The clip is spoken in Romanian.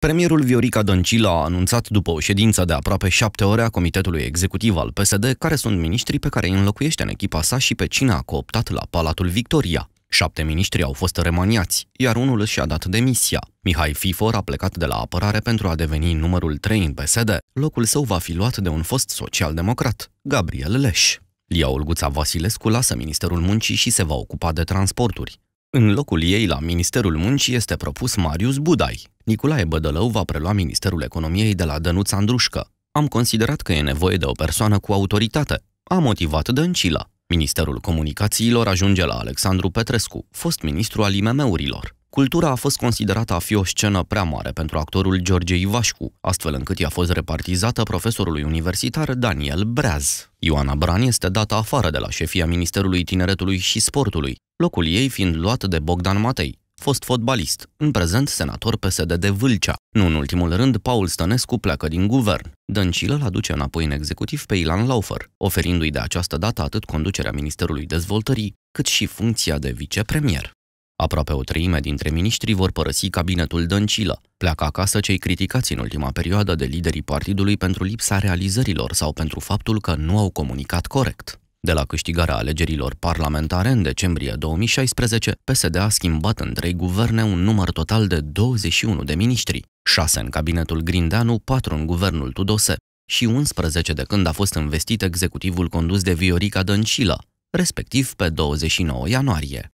Premierul Viorica Dăncilă a anunțat după o ședință de aproape șapte ore a Comitetului Executiv al PSD care sunt miniștrii pe care îi înlocuiește în echipa sa și pe cine a cooptat la Palatul Victoria. Șapte miniștri au fost remaniați, iar unul și-a dat demisia. Mihai Fifor a plecat de la apărare pentru a deveni numărul 3 în PSD. Locul său va fi luat de un fost social-democrat, Gabriel Leș. Lia Olguța Vasilescu lasă Ministerul Muncii și se va ocupa de transporturi. În locul ei la Ministerul Muncii este propus Marius Budai. Nicolae Bădălău va prelua Ministerul Economiei de la Dănuț Andrușcă. Am considerat că e nevoie de o persoană cu autoritate. A motivat Dăncilă. Ministerul Comunicațiilor ajunge la Alexandru Petrescu, fost ministru al IMM-urilor. Cultura a fost considerată a fi o scenă prea mare pentru actorul George Ivașcu, astfel încât i-a fost repartizată profesorului universitar Daniel Breaz. Ioana Bran este dată afară de la șefia Ministerului Tineretului și Sportului, locul ei fiind luat de Bogdan Matei, fost fotbalist, în prezent senator PSD de Vâlcea. Nu în ultimul rând, Paul Stănescu pleacă din guvern. Dăncilă îl aduce înapoi în executiv pe Ilan Laufer, oferindu-i de această dată atât conducerea Ministerului Dezvoltării, cât și funcția de vicepremier. Aproape o treime dintre miniștri vor părăsi cabinetul Dăncilă. Pleacă acasă cei criticați în ultima perioadă de liderii partidului pentru lipsa realizărilor sau pentru faptul că nu au comunicat corect. De la câștigarea alegerilor parlamentare în decembrie 2016, PSD a schimbat în trei guverne un număr total de 21 de miniștri, 6 în cabinetul Grindeanu, 4 în guvernul Tudose și 11 de când a fost investit executivul condus de Viorica Dăncilă, respectiv pe 29 ianuarie.